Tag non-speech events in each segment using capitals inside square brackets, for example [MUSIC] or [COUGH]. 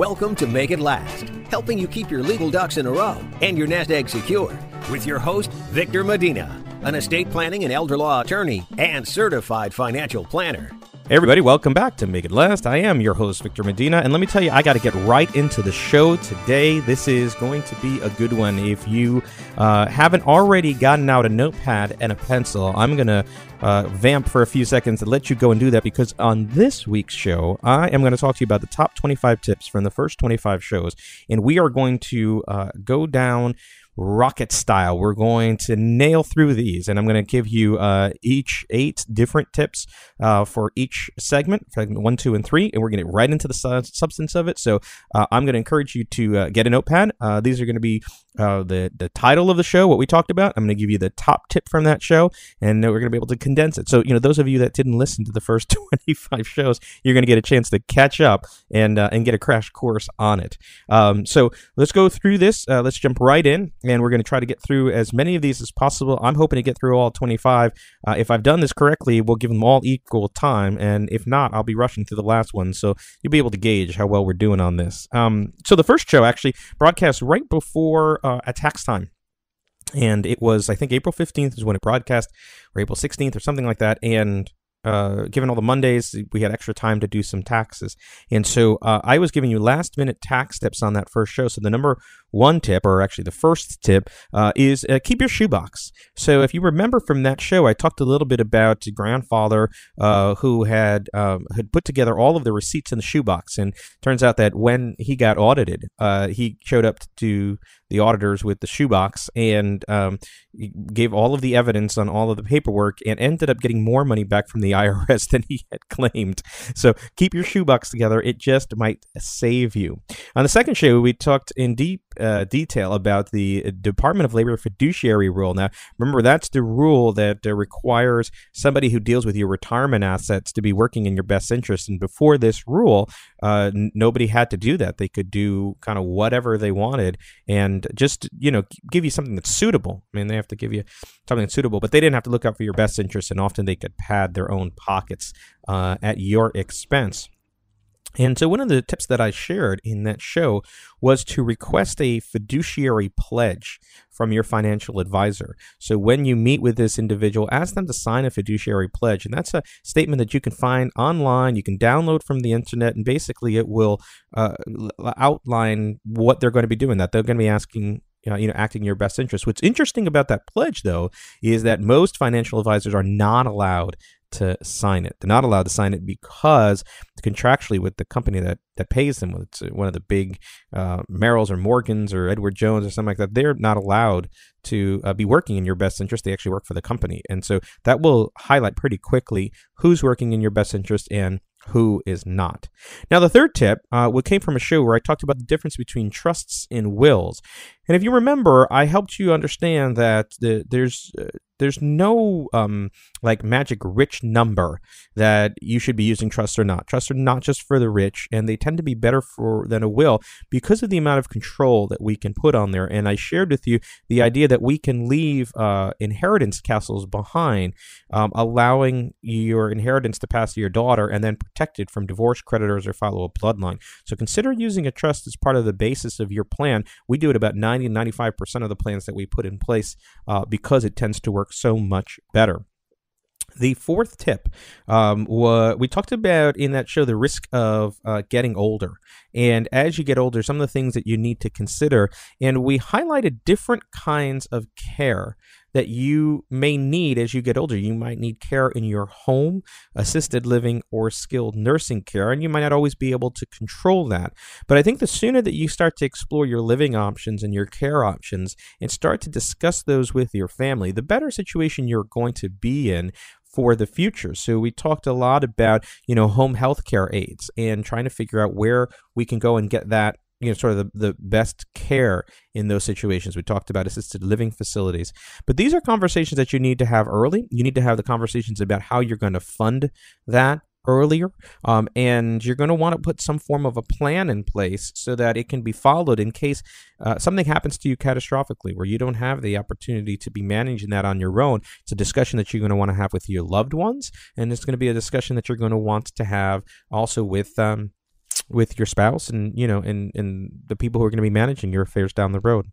Welcome to Make It Last, helping you keep your legal ducks in a row and your nest egg secure with your host, Victor Medina, an estate planning and elder law attorney and certified financial planner everybody, welcome back to Make It Last. I am your host, Victor Medina, and let me tell you, I got to get right into the show today. This is going to be a good one. If you uh, haven't already gotten out a notepad and a pencil, I'm going to uh, vamp for a few seconds and let you go and do that because on this week's show, I am going to talk to you about the top 25 tips from the first 25 shows, and we are going to uh, go down rocket style. We're going to nail through these, and I'm going to give you uh, each eight different tips uh, for each segment, segment one, two, and three, and we're going to get right into the su- substance of it. So uh, I'm going to encourage you to uh, get a notepad. Uh, these are going to be uh, the the title of the show, what we talked about. I'm going to give you the top tip from that show, and we're going to be able to condense it. So, you know, those of you that didn't listen to the first [LAUGHS] 25 shows, you're going to get a chance to catch up and uh, and get a crash course on it. Um, so, let's go through this. Uh, let's jump right in, and we're going to try to get through as many of these as possible. I'm hoping to get through all 25. Uh, if I've done this correctly, we'll give them all equal time, and if not, I'll be rushing through the last one, so you'll be able to gauge how well we're doing on this. Um, so, the first show actually broadcast right before uh, at tax time. And it was, I think, April 15th is when it broadcast, or April 16th, or something like that. And uh, given all the Mondays, we had extra time to do some taxes. And so uh, I was giving you last minute tax tips on that first show. So the number one tip, or actually the first tip, uh, is uh, keep your shoebox. So if you remember from that show, I talked a little bit about grandfather uh, who had um, had put together all of the receipts in the shoebox, and turns out that when he got audited, uh, he showed up to the auditors with the shoebox and um, gave all of the evidence on all of the paperwork, and ended up getting more money back from the IRS [LAUGHS] than he had claimed. So keep your shoebox together; it just might save you. On the second show, we talked in deep uh, detail about the Department of Labor fiduciary rule. Now, remember, that's the rule that uh, requires somebody who deals with your retirement assets to be working in your best interest. And before this rule, uh, nobody had to do that. They could do kind of whatever they wanted and just, you know, give you something that's suitable. I mean, they have to give you something that's suitable, but they didn't have to look out for your best interest. And often they could pad their own pockets uh, at your expense. And so, one of the tips that I shared in that show was to request a fiduciary pledge from your financial advisor. So, when you meet with this individual, ask them to sign a fiduciary pledge. And that's a statement that you can find online, you can download from the internet, and basically it will uh, outline what they're going to be doing, that they're going to be asking uh, you know, acting in your best interest. What's interesting about that pledge, though, is that most financial advisors are not allowed to sign it. They're not allowed to sign it because contractually with the company that, that pays them, it's one of the big uh, Merrills or Morgans or Edward Jones or something like that, they're not allowed to uh, be working in your best interest. They actually work for the company. And so that will highlight pretty quickly who's working in your best interest and who is not. Now, the third tip, uh, what came from a show where I talked about the difference between trusts and wills. And if you remember, I helped you understand that the, there's uh, there's no um, like magic rich number that you should be using trusts or not. Trusts are not just for the rich, and they tend to be better for than a will because of the amount of control that we can put on there. And I shared with you the idea that we can leave uh, inheritance castles behind, um, allowing your inheritance to pass to your daughter and then protected from divorce creditors or follow a bloodline. So consider using a trust as part of the basis of your plan. We do it about 90 95% of the plans that we put in place uh, because it tends to work work so much better. The fourth tip um, we talked about in that show the risk of uh, getting older. And as you get older, some of the things that you need to consider. And we highlighted different kinds of care that you may need as you get older. You might need care in your home, assisted living, or skilled nursing care, and you might not always be able to control that. But I think the sooner that you start to explore your living options and your care options and start to discuss those with your family, the better situation you're going to be in for the future. So we talked a lot about, you know, home health care aides and trying to figure out where we can go and get that you know sort of the, the best care in those situations we talked about assisted living facilities but these are conversations that you need to have early you need to have the conversations about how you're going to fund that earlier um, and you're going to want to put some form of a plan in place so that it can be followed in case uh, something happens to you catastrophically where you don't have the opportunity to be managing that on your own it's a discussion that you're going to want to have with your loved ones and it's going to be a discussion that you're going to want to have also with um, with your spouse and you know and and the people who are going to be managing your affairs down the road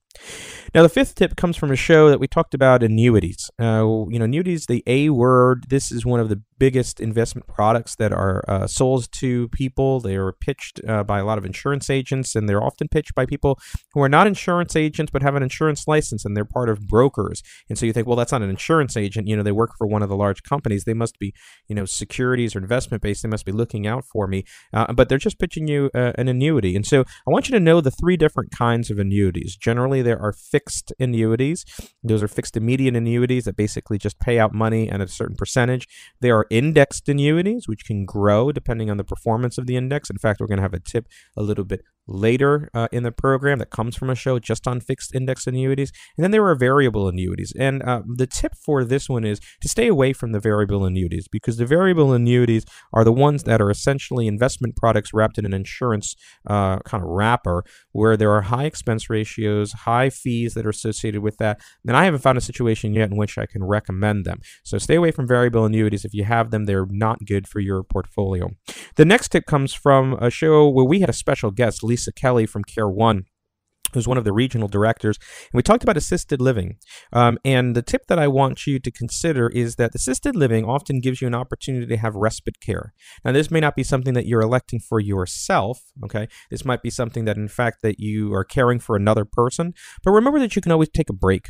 now, the fifth tip comes from a show that we talked about annuities. Uh, you know, annuities, the A word, this is one of the biggest investment products that are uh, sold to people. They are pitched uh, by a lot of insurance agents, and they're often pitched by people who are not insurance agents but have an insurance license and they're part of brokers. And so you think, well, that's not an insurance agent. You know, they work for one of the large companies. They must be, you know, securities or investment based. They must be looking out for me. Uh, but they're just pitching you uh, an annuity. And so I want you to know the three different kinds of annuities. Generally, there are fixed annuities. Those are fixed immediate annuities that basically just pay out money at a certain percentage. There are indexed annuities, which can grow depending on the performance of the index. In fact, we're going to have a tip a little bit later uh, in the program that comes from a show just on fixed index annuities. And then there are variable annuities. And uh, the tip for this one is to stay away from the variable annuities because the variable annuities are the ones that are essentially investment products wrapped in an insurance uh, kind of wrapper where there are high expense ratios, high fees that are associated with that. And I haven't found a situation yet in which I can recommend them. So stay away from variable annuities. If you have them, they're not good for your portfolio. The next tip comes from a show where we had a special guest, Lisa Lisa Kelly from Care One who's one of the regional directors. And we talked about assisted living. Um, and the tip that I want you to consider is that assisted living often gives you an opportunity to have respite care. Now, this may not be something that you're electing for yourself, okay? This might be something that, in fact, that you are caring for another person. But remember that you can always take a break.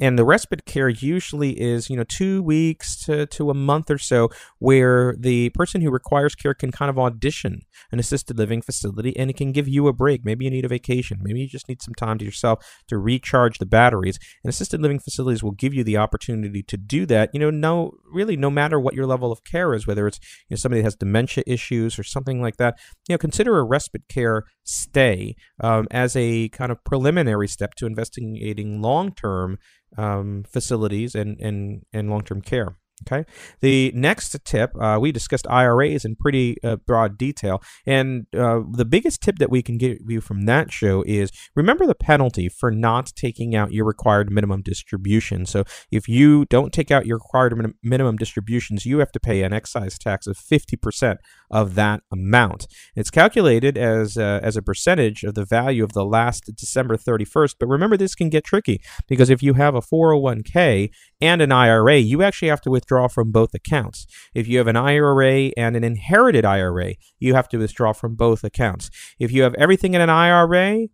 And the respite care usually is, you know, two weeks to, to a month or so where the person who requires care can kind of audition an assisted living facility and it can give you a break. Maybe you need a vacation. Maybe you just need need some time to yourself to recharge the batteries. And assisted living facilities will give you the opportunity to do that. You know, no, really, no matter what your level of care is, whether it's you know somebody that has dementia issues or something like that, you know, consider a respite care stay um, as a kind of preliminary step to investigating long-term um, facilities and and and long-term care. Okay. The next tip, uh, we discussed IRAs in pretty uh, broad detail. And uh, the biggest tip that we can give you from that show is remember the penalty for not taking out your required minimum distribution. So if you don't take out your required min minimum distributions, you have to pay an excise tax of 50% of that amount. It's calculated as, uh, as a percentage of the value of the last December 31st. But remember, this can get tricky because if you have a 401k and an IRA, you actually have to withdraw from both accounts. If you have an IRA and an inherited IRA, you have to withdraw from both accounts. If you have everything in an IRA,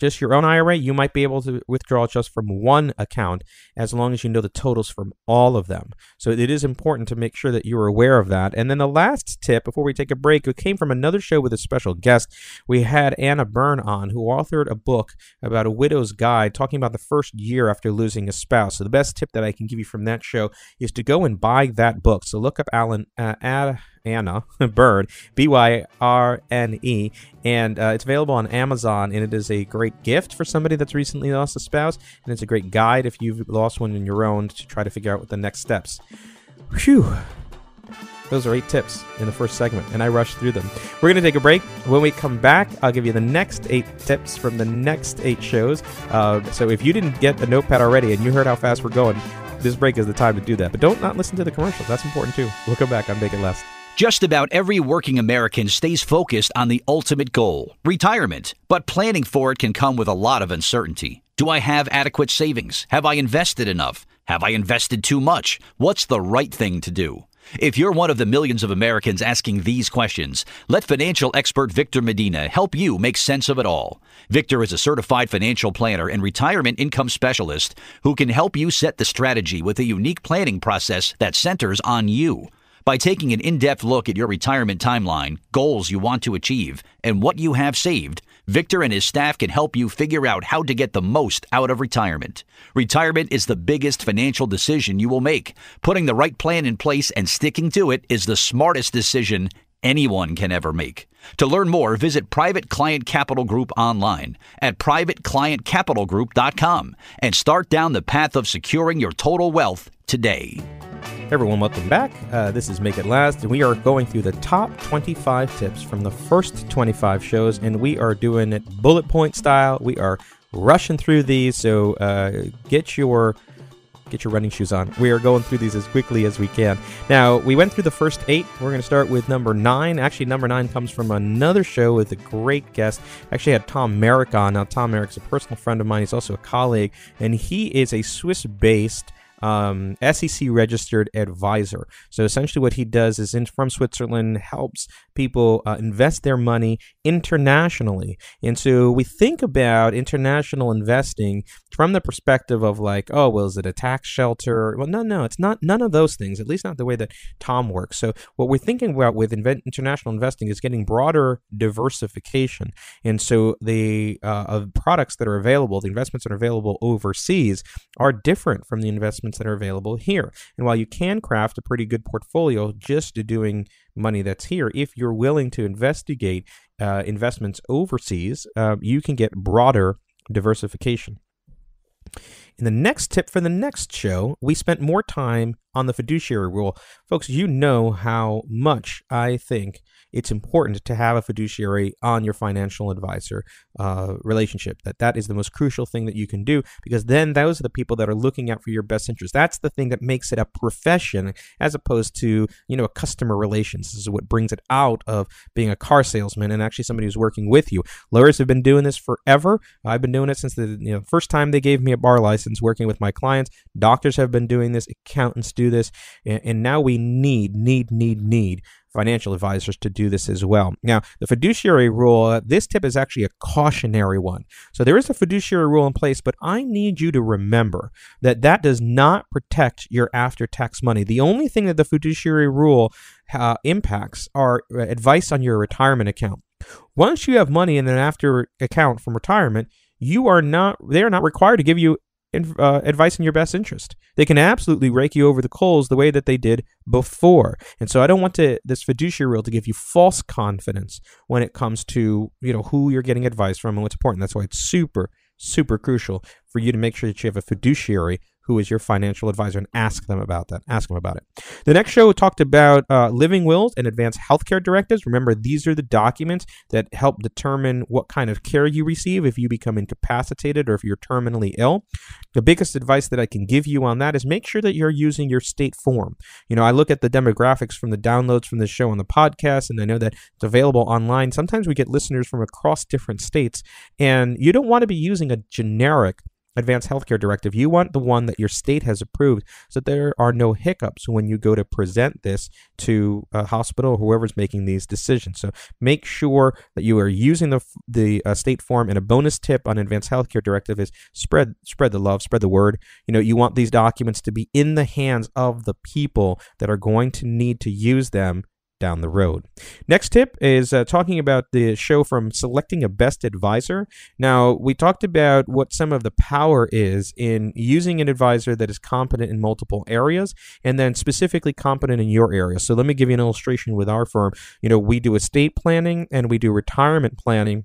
just your own IRA, you might be able to withdraw just from one account as long as you know the totals from all of them. So it is important to make sure that you're aware of that. And then the last tip before we take a break, it came from another show with a special guest. We had Anna Byrne on, who authored a book about a widow's guide talking about the first year after losing a spouse. So the best tip that I can give you from that show is to go and buy that book. So look up Alan uh, Ad, Anna [LAUGHS] Bird, B Y R N E, and uh, it's available on Amazon. And it is a great gift for somebody that's recently lost a spouse, and it's a great guide if you've lost one in your own to try to figure out what the next steps. Whew. Those are eight tips in the first segment, and I rushed through them. We're going to take a break. When we come back, I'll give you the next eight tips from the next eight shows. Uh, so if you didn't get a notepad already and you heard how fast we're going, this break is the time to do that. But don't not listen to the commercials. That's important too. We'll come back on am It Last. Just about every working American stays focused on the ultimate goal, retirement, but planning for it can come with a lot of uncertainty. Do I have adequate savings? Have I invested enough? Have I invested too much? What's the right thing to do? If you're one of the millions of Americans asking these questions, let financial expert Victor Medina help you make sense of it all. Victor is a certified financial planner and retirement income specialist who can help you set the strategy with a unique planning process that centers on you by taking an in depth look at your retirement timeline, goals you want to achieve, and what you have saved. Victor and his staff can help you figure out how to get the most out of retirement. Retirement is the biggest financial decision you will make. Putting the right plan in place and sticking to it is the smartest decision anyone can ever make. To learn more, visit Private Client Capital Group online at privateclientcapitalgroup.com and start down the path of securing your total wealth today. Everyone, welcome back. Uh, this is Make It Last, and we are going through the top 25 tips from the first 25 shows, and we are doing it bullet point style. We are rushing through these, so uh, get your get your running shoes on. We are going through these as quickly as we can. Now, we went through the first eight. We're going to start with number nine. Actually, number nine comes from another show with a great guest. Actually, I had Tom Merrick on. Now, Tom Merrick's a personal friend of mine. He's also a colleague, and he is a Swiss-based um, SEC registered advisor. So essentially, what he does is in, from Switzerland helps people uh, invest their money internationally. And so we think about international investing from the perspective of like, oh, well, is it a tax shelter? Well, no, no, it's not none of those things, at least not the way that Tom works. So what we're thinking about with invent, international investing is getting broader diversification. And so the uh, products that are available, the investments that are available overseas are different from the investments that are available here. And while you can craft a pretty good portfolio just doing money that's here, if you're willing to investigate uh, investments overseas, uh, you can get broader diversification. In the next tip for the next show, we spent more time on the fiduciary rule. Folks, you know how much I think it's important to have a fiduciary on your financial advisor uh, relationship. That that is the most crucial thing that you can do because then those are the people that are looking out for your best interest. That's the thing that makes it a profession as opposed to you know a customer relations. This is what brings it out of being a car salesman and actually somebody who's working with you. Lawyers have been doing this forever. I've been doing it since the you know, first time they gave me a bar license working with my clients. Doctors have been doing this. Accountants do this, and, and now we need need need need financial advisors to do this as well. Now, the fiduciary rule, this tip is actually a cautionary one. So there is a fiduciary rule in place, but I need you to remember that that does not protect your after tax money. The only thing that the fiduciary rule uh, impacts are uh, advice on your retirement account. Once you have money in an after account from retirement, you are not they are not required to give you uh, advice in your best interest. They can absolutely rake you over the coals the way that they did before. And so I don't want to, this fiduciary rule to give you false confidence when it comes to, you know, who you're getting advice from and what's important. That's why it's super, super crucial for you to make sure that you have a fiduciary who is your financial advisor and ask them about that. Ask them about it. The next show talked about uh, living wills and advanced healthcare directives. Remember, these are the documents that help determine what kind of care you receive if you become incapacitated or if you're terminally ill. The biggest advice that I can give you on that is make sure that you're using your state form. You know, I look at the demographics from the downloads from the show on the podcast, and I know that it's available online. Sometimes we get listeners from across different states, and you don't want to be using a generic advanced healthcare directive. You want the one that your state has approved so there are no hiccups when you go to present this to a hospital or whoever's making these decisions. So make sure that you are using the, the uh, state form. And a bonus tip on advanced healthcare directive is spread, spread the love, spread the word. You know, you want these documents to be in the hands of the people that are going to need to use them down the road. Next tip is uh, talking about the show from selecting a best advisor. Now, we talked about what some of the power is in using an advisor that is competent in multiple areas and then specifically competent in your area. So let me give you an illustration with our firm. You know, we do estate planning and we do retirement planning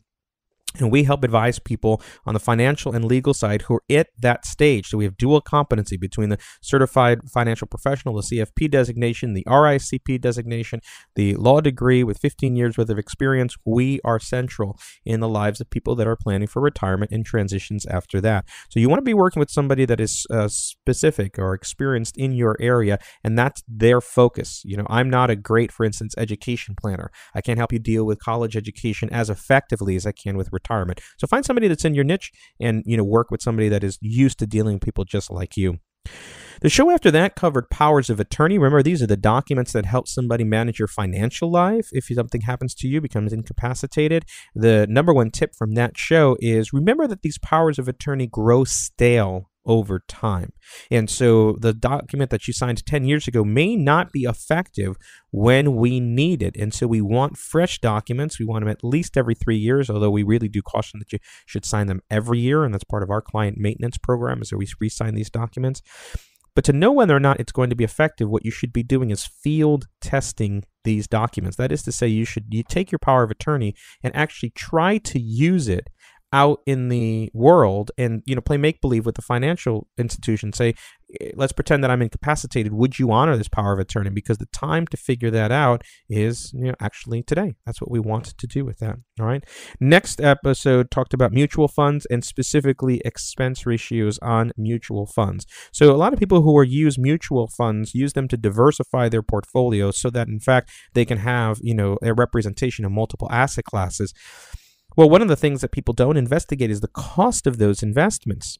and we help advise people on the financial and legal side who are at that stage. So we have dual competency between the certified financial professional, the CFP designation, the RICP designation, the law degree with 15 years worth of experience. We are central in the lives of people that are planning for retirement and transitions after that. So you want to be working with somebody that is uh, specific or experienced in your area, and that's their focus. You know, I'm not a great, for instance, education planner. I can't help you deal with college education as effectively as I can with retirement retirement. So find somebody that's in your niche and, you know, work with somebody that is used to dealing with people just like you. The show after that covered powers of attorney. Remember, these are the documents that help somebody manage your financial life. If something happens to you, becomes incapacitated. The number one tip from that show is remember that these powers of attorney grow stale over time. And so the document that you signed 10 years ago may not be effective when we need it. And so we want fresh documents. We want them at least every three years, although we really do caution that you should sign them every year. And that's part of our client maintenance program is that we re-sign these documents. But to know whether or not it's going to be effective, what you should be doing is field testing these documents. That is to say, you should you take your power of attorney and actually try to use it out in the world and you know play make believe with the financial institution say eh, let's pretend that i'm incapacitated would you honor this power of attorney because the time to figure that out is you know actually today that's what we want to do with that all right next episode talked about mutual funds and specifically expense ratios on mutual funds so a lot of people who are use mutual funds use them to diversify their portfolio so that in fact they can have you know a representation of multiple asset classes well, one of the things that people don't investigate is the cost of those investments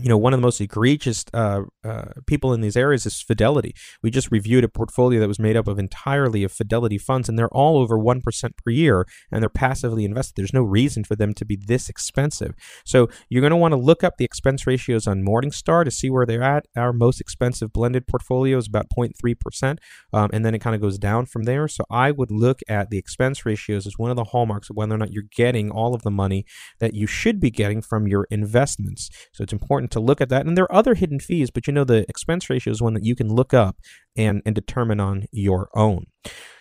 you know, one of the most egregious uh, uh, people in these areas is Fidelity. We just reviewed a portfolio that was made up of entirely of Fidelity funds, and they're all over 1% per year, and they're passively invested. There's no reason for them to be this expensive. So you're going to want to look up the expense ratios on Morningstar to see where they're at. Our most expensive blended portfolio is about 0.3%, um, and then it kind of goes down from there. So I would look at the expense ratios as one of the hallmarks of whether or not you're getting all of the money that you should be getting from your investments. So it's important important to look at that. And there are other hidden fees, but you know the expense ratio is one that you can look up and, and determine on your own.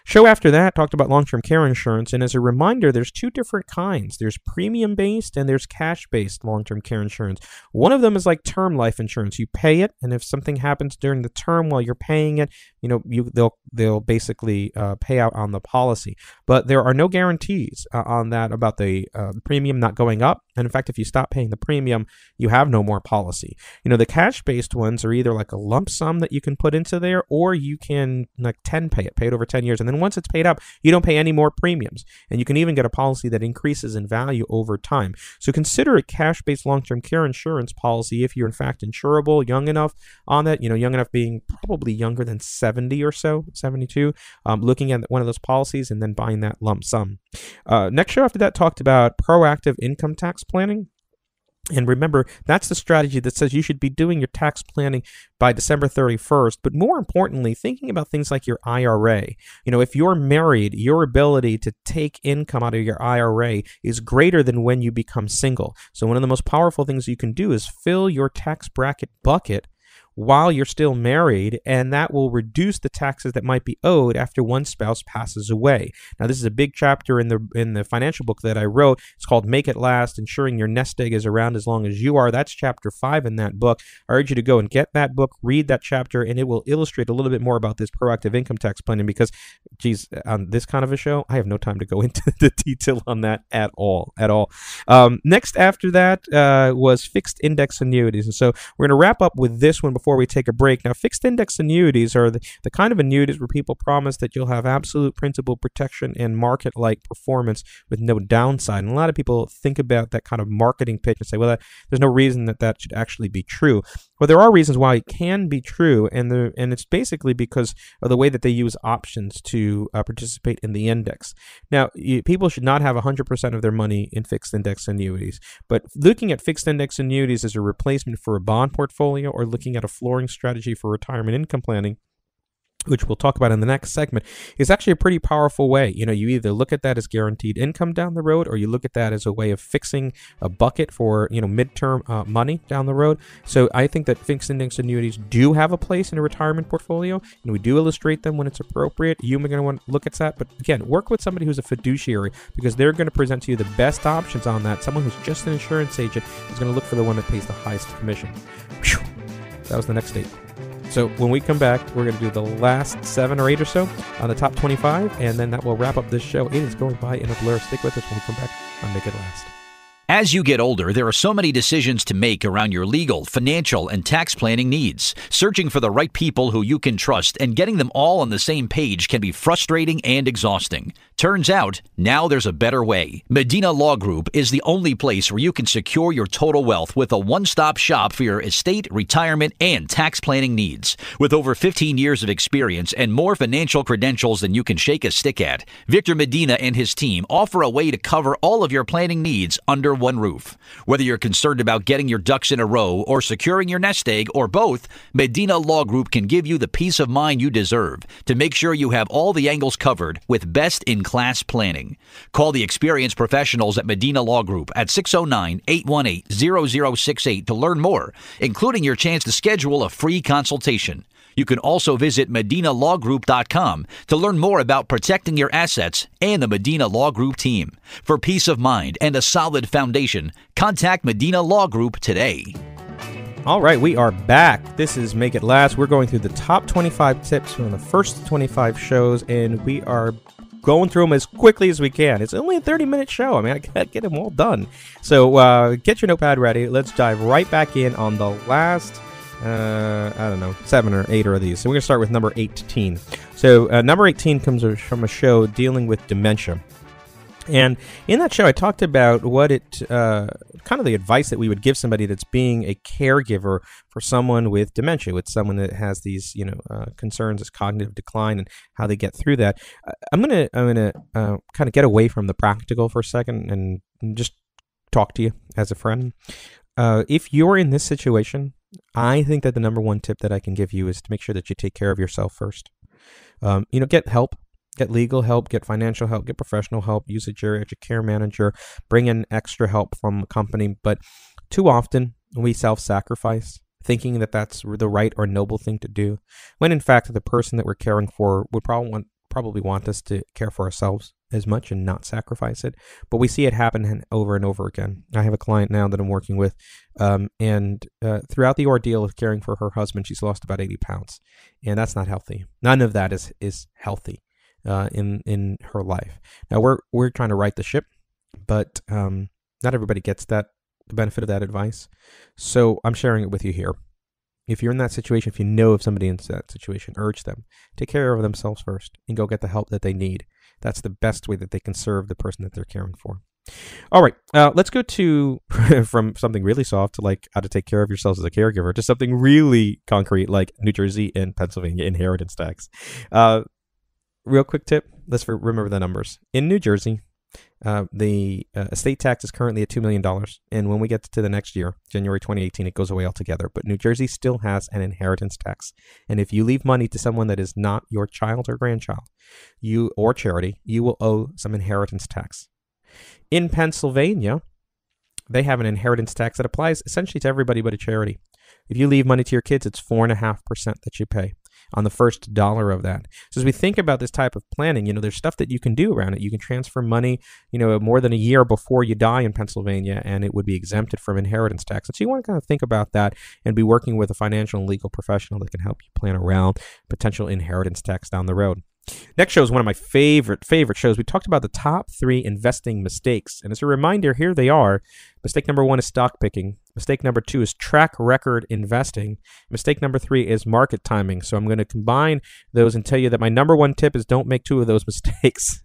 Show after that talked about long term care insurance. And as a reminder, there's two different kinds there's premium based and there's cash based long term care insurance. One of them is like term life insurance. You pay it, and if something happens during the term while you're paying it, you know, you, they'll, they'll basically uh, pay out on the policy. But there are no guarantees uh, on that about the uh, premium not going up. And in fact, if you stop paying the premium, you have no more policy. You know, the cash based ones are either like a lump sum that you can put into there or or you can like 10 pay it, pay it over 10 years. And then once it's paid up, you don't pay any more premiums. And you can even get a policy that increases in value over time. So consider a cash based long term care insurance policy if you're in fact insurable, young enough on that, you know, young enough being probably younger than 70 or so, 72, um, looking at one of those policies and then buying that lump sum. Uh, next show after that talked about proactive income tax planning. And remember, that's the strategy that says you should be doing your tax planning by December 31st. But more importantly, thinking about things like your IRA. You know, if you're married, your ability to take income out of your IRA is greater than when you become single. So, one of the most powerful things you can do is fill your tax bracket bucket while you're still married, and that will reduce the taxes that might be owed after one spouse passes away. Now, this is a big chapter in the in the financial book that I wrote. It's called "Make It Last: Ensuring Your Nest Egg Is Around as Long as You Are." That's chapter five in that book. I urge you to go and get that book, read that chapter, and it will illustrate a little bit more about this proactive income tax planning. Because, geez, on this kind of a show, I have no time to go [LAUGHS] into the detail on that at all, at all. Um, next after that uh, was fixed index annuities, and so we're going to wrap up with this one. Before before we take a break. Now, fixed index annuities are the, the kind of annuities where people promise that you'll have absolute principal protection and market like performance with no downside. And a lot of people think about that kind of marketing pitch and say, well, that, there's no reason that that should actually be true. Well, there are reasons why it can be true, and the and it's basically because of the way that they use options to uh, participate in the index. Now, you, people should not have 100% of their money in fixed index annuities, but looking at fixed index annuities as a replacement for a bond portfolio or looking at a flooring strategy for retirement income planning which we'll talk about in the next segment, is actually a pretty powerful way. You know, you either look at that as guaranteed income down the road, or you look at that as a way of fixing a bucket for you know midterm uh, money down the road. So I think that fixed index annuities do have a place in a retirement portfolio, and we do illustrate them when it's appropriate. You may going to want to look at that, but again, work with somebody who's a fiduciary because they're going to present to you the best options on that. Someone who's just an insurance agent is going to look for the one that pays the highest commission. Whew. That was the next date. So when we come back, we're going to do the last seven or eight or so on the top 25, and then that will wrap up this show. It is going by in a blur. Stick with us when we come back on Make It Last. As you get older, there are so many decisions to make around your legal, financial, and tax planning needs. Searching for the right people who you can trust and getting them all on the same page can be frustrating and exhausting. Turns out, now there's a better way. Medina Law Group is the only place where you can secure your total wealth with a one stop shop for your estate, retirement, and tax planning needs. With over 15 years of experience and more financial credentials than you can shake a stick at, Victor Medina and his team offer a way to cover all of your planning needs under one roof. Whether you're concerned about getting your ducks in a row or securing your nest egg or both, Medina Law Group can give you the peace of mind you deserve to make sure you have all the angles covered with best in class planning. Call the experienced professionals at Medina Law Group at 609 818 0068 to learn more, including your chance to schedule a free consultation. You can also visit MedinaLawGroup.com to learn more about protecting your assets and the Medina Law Group team. For peace of mind and a solid foundation, contact Medina Law Group today. All right, we are back. This is Make It Last. We're going through the top 25 tips from the first 25 shows, and we are going through them as quickly as we can. It's only a 30 minute show. I mean, I gotta get them all done. So uh, get your notepad ready. Let's dive right back in on the last. Uh, I don't know, seven or eight are these. So we're going to start with number 18. So, uh, number 18 comes from a show dealing with dementia. And in that show, I talked about what it uh, kind of the advice that we would give somebody that's being a caregiver for someone with dementia, with someone that has these you know uh, concerns, this cognitive decline, and how they get through that. Uh, I'm gonna I'm gonna uh, kind of get away from the practical for a second and just talk to you as a friend. Uh, if you're in this situation, I think that the number one tip that I can give you is to make sure that you take care of yourself first. Um, you know, get help Get legal help, get financial help, get professional help, use a geriatric care manager, bring in extra help from a company. But too often, we self sacrifice, thinking that that's the right or noble thing to do, when in fact, the person that we're caring for would probably want, probably want us to care for ourselves as much and not sacrifice it. But we see it happen over and over again. I have a client now that I'm working with, um, and uh, throughout the ordeal of caring for her husband, she's lost about 80 pounds, and that's not healthy. None of that is is healthy uh, in in her life. Now we're we're trying to right the ship, but um, not everybody gets that the benefit of that advice. So I'm sharing it with you here. If you're in that situation, if you know of somebody in that situation, urge them take care of themselves first and go get the help that they need. That's the best way that they can serve the person that they're caring for. All right, uh, let's go to [LAUGHS] from something really soft to like how to take care of yourselves as a caregiver to something really concrete like New Jersey and Pennsylvania inheritance tax. Uh, real quick tip. Let's remember the numbers. In New Jersey, uh, the uh, estate tax is currently at $2 million. And when we get to the next year, January 2018, it goes away altogether. But New Jersey still has an inheritance tax. And if you leave money to someone that is not your child or grandchild, you or charity, you will owe some inheritance tax. In Pennsylvania, they have an inheritance tax that applies essentially to everybody but a charity. If you leave money to your kids, it's 4.5% that you pay on the first dollar of that. So as we think about this type of planning, you know, there's stuff that you can do around it. You can transfer money, you know, more than a year before you die in Pennsylvania, and it would be exempted from inheritance tax. And so you want to kind of think about that and be working with a financial and legal professional that can help you plan around potential inheritance tax down the road. Next show is one of my favorite favorite shows. We talked about the top three investing mistakes, and as a reminder, here they are. Mistake number one is stock picking. Mistake number two is track record investing. Mistake number three is market timing. So I'm going to combine those and tell you that my number one tip is don't make two of those [LAUGHS] mistakes.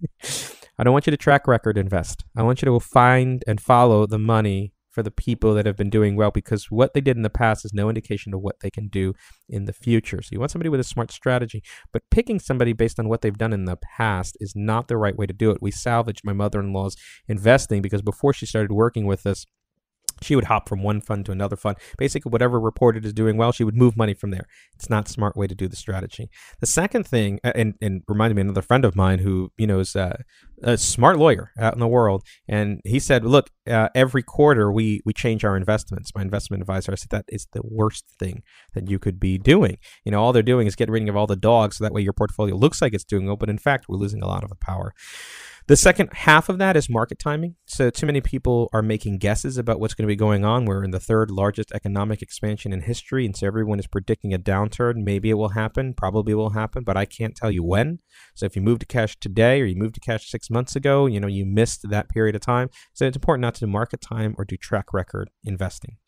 I don't want you to track record invest. I want you to find and follow the money for the people that have been doing well because what they did in the past is no indication of what they can do in the future. So you want somebody with a smart strategy, but picking somebody based on what they've done in the past is not the right way to do it. We salvaged my mother in law's investing because before she started working with us, she would hop from one fund to another fund. Basically, whatever reported is doing well, she would move money from there. It's not a smart way to do the strategy. The second thing, and, and reminded me another friend of mine who, you know, is a, uh, a smart lawyer out in the world. And he said, look, uh, every quarter we, we change our investments. My investment advisor, I said, that is the worst thing that you could be doing. You know, all they're doing is getting rid of all the dogs so that way your portfolio looks like it's doing well. But in fact, we're losing a lot of the power. The second half of that is market timing. So, too many people are making guesses about what's going to be going on. We're in the third largest economic expansion in history, and so everyone is predicting a downturn. Maybe it will happen, probably will happen, but I can't tell you when. So, if you moved to cash today or you moved to cash six months ago, you know, you missed that period of time. So, it's important not to do market time or do track record investing.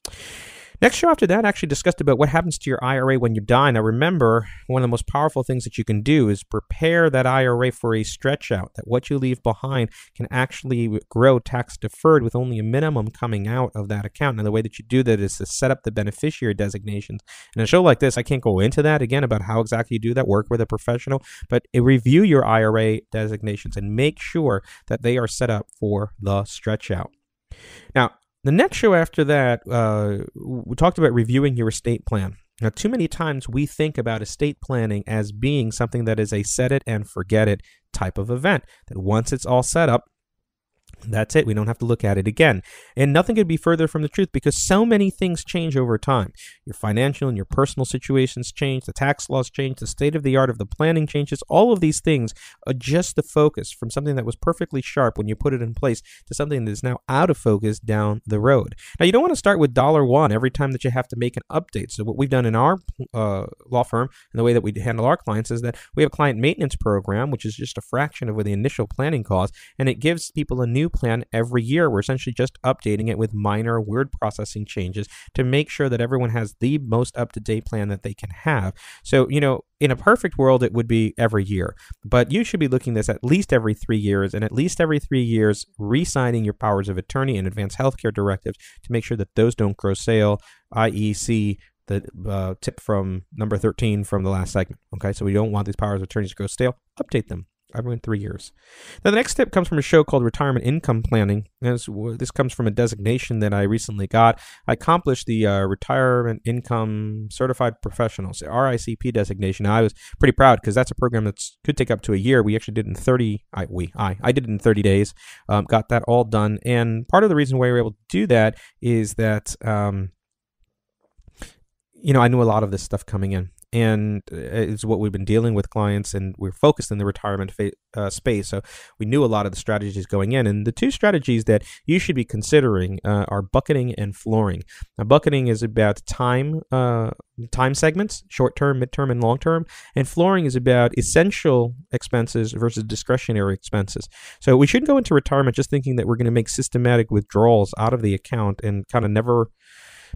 Next show after that, actually discussed about what happens to your IRA when you die. Now, remember, one of the most powerful things that you can do is prepare that IRA for a stretch out, that what you leave behind can actually grow tax deferred with only a minimum coming out of that account. Now, the way that you do that is to set up the beneficiary designations. In a show like this, I can't go into that again about how exactly you do that, work with a professional, but review your IRA designations and make sure that they are set up for the stretch out. Now, the next show after that, uh, we talked about reviewing your estate plan. Now, too many times we think about estate planning as being something that is a set it and forget it type of event, that once it's all set up, that's it. We don't have to look at it again. And nothing could be further from the truth because so many things change over time. Your financial and your personal situations change, the tax laws change, the state of the art of the planning changes. All of these things adjust the focus from something that was perfectly sharp when you put it in place to something that is now out of focus down the road. Now, you don't want to start with dollar one every time that you have to make an update. So, what we've done in our uh, law firm and the way that we handle our clients is that we have a client maintenance program, which is just a fraction of the initial planning cost, and it gives people a new plan every year. We're essentially just updating it with minor word processing changes to make sure that everyone has the most up to date plan that they can have. So, you know, in a perfect world, it would be every year, but you should be looking this at least every three years and at least every three years re signing your powers of attorney and advanced healthcare directives to make sure that those don't grow stale, i.e., see the uh, tip from number 13 from the last segment. Okay, so we don't want these powers of attorneys to go stale. Update them I've been three years. Now, the next tip comes from a show called Retirement Income Planning. As this comes from a designation that I recently got. I accomplished the uh, Retirement Income Certified Professionals, so RICP designation. Now, I was pretty proud because that's a program that could take up to a year. We actually did in 30, I, we, I, I did it in 30 days, um, got that all done. And part of the reason why we were able to do that is that, um, you know, I knew a lot of this stuff coming in and uh, it's what we've been dealing with clients and we're focused in the retirement fa- uh, space so we knew a lot of the strategies going in and the two strategies that you should be considering uh, are bucketing and flooring now bucketing is about time uh, time segments short term midterm and long term and flooring is about essential expenses versus discretionary expenses so we shouldn't go into retirement just thinking that we're going to make systematic withdrawals out of the account and kind of never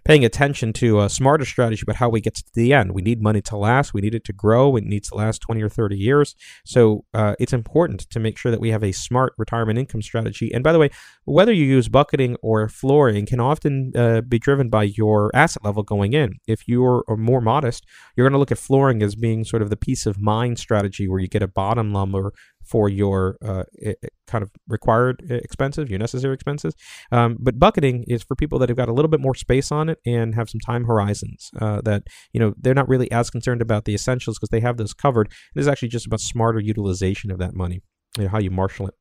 paying attention to a smarter strategy about how we get to the end. We need money to last. We need it to grow. It needs to last 20 or 30 years. So uh, it's important to make sure that we have a smart retirement income strategy. And by the way, whether you use bucketing or flooring can often uh, be driven by your asset level going in. If you're uh, more modest, you're going to look at flooring as being sort of the peace of mind strategy where you get a bottom lumber for your uh, kind of required uh, expenses, your necessary expenses. Um, but bucketing is for people that have got a little bit more space on it and have some time horizons uh, that, you know, they're not really as concerned about the essentials because they have those covered. It is actually just about smarter utilization of that money. You know, how you marshal it.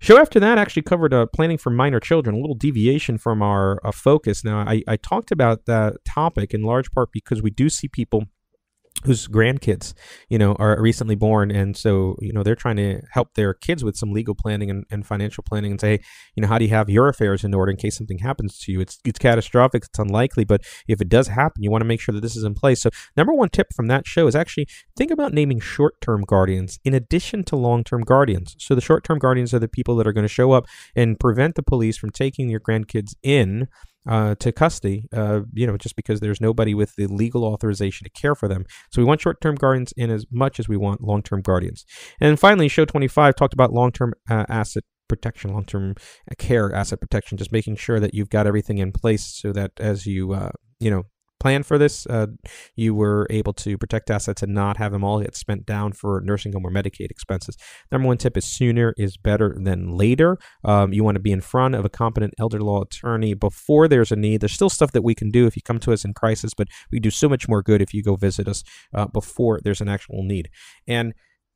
Show after that actually covered uh, planning for minor children, a little deviation from our uh, focus. Now, I, I talked about that topic in large part because we do see people whose grandkids, you know, are recently born. And so, you know, they're trying to help their kids with some legal planning and, and financial planning and say, you know, how do you have your affairs in order in case something happens to you? It's, it's catastrophic. It's unlikely. But if it does happen, you want to make sure that this is in place. So number one tip from that show is actually think about naming short-term guardians in addition to long-term guardians. So the short-term guardians are the people that are going to show up and prevent the police from taking your grandkids in uh, to custody, uh, you know, just because there's nobody with the legal authorization to care for them. So we want short-term guardians in as much as we want long-term guardians. And finally, show 25 talked about long-term uh, asset protection, long-term uh, care asset protection, just making sure that you've got everything in place so that as you, uh, you know, plan for this. Uh, you were able to protect assets and not have them all get spent down for nursing home or Medicaid expenses. Number one tip is sooner is better than later. Um, you want to be in front of a competent elder law attorney before there's a need. There's still stuff that we can do if you come to us in crisis, but we do so much more good if you go visit us uh, before there's an actual need. And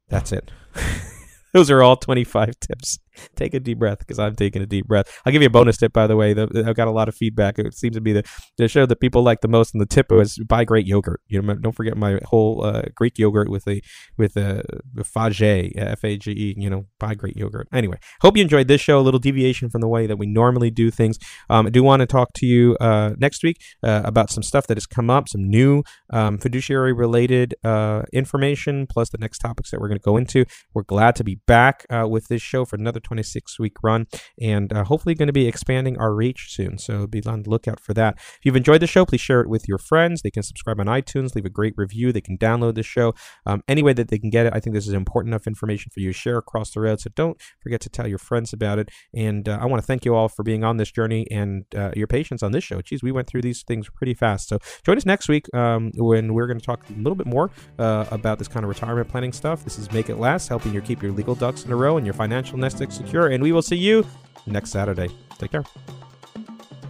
that's it. [LAUGHS] Those are all 25 tips. [LAUGHS] take a deep breath because I'm taking a deep breath. I'll give you a bonus tip, by the way. The, I've got a lot of feedback. It seems to be the, the show that people like the most, and the tip was buy great yogurt. You know, don't forget my whole uh, Greek yogurt with the with the, Fage F A G E. You know, buy great yogurt. Anyway, hope you enjoyed this show. A little deviation from the way that we normally do things. Um, I do want to talk to you uh, next week uh, about some stuff that has come up, some new um, fiduciary related uh, information, plus the next topics that we're going to go into. We're glad to be back uh, with this show for another. 26 week run, and uh, hopefully going to be expanding our reach soon. So be on the lookout for that. If you've enjoyed the show, please share it with your friends. They can subscribe on iTunes, leave a great review. They can download the show um, any way that they can get it. I think this is important enough information for you to share across the road. So don't forget to tell your friends about it. And uh, I want to thank you all for being on this journey and uh, your patience on this show. Geez, we went through these things pretty fast. So join us next week um, when we're going to talk a little bit more uh, about this kind of retirement planning stuff. This is Make It Last, helping you keep your legal ducks in a row and your financial nest eggs secure, and we will see you next Saturday. Take care.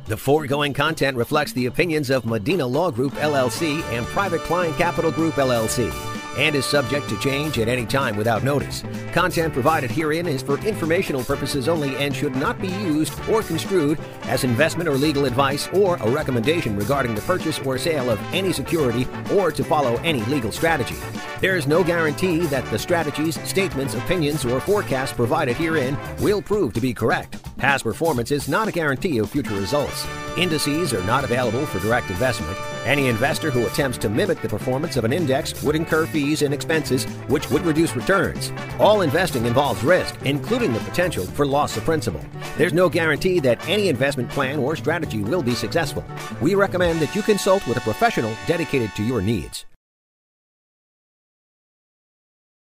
The foregoing content reflects the opinions of Medina Law Group LLC and Private Client Capital Group LLC and is subject to change at any time without notice. Content provided herein is for informational purposes only and should not be used or construed as investment or legal advice or a recommendation regarding the purchase or sale of any security or to follow any legal strategy. There is no guarantee that the strategies, statements, opinions, or forecasts provided herein will prove to be correct. Past performance is not a guarantee of future results. Indices are not available for direct investment. Any investor who attempts to mimic the performance of an index would incur fees and expenses, which would reduce returns. All investing involves risk, including the potential for loss of principal. There's no guarantee that any investment plan or strategy will be successful. We recommend that you consult with a professional dedicated to your needs.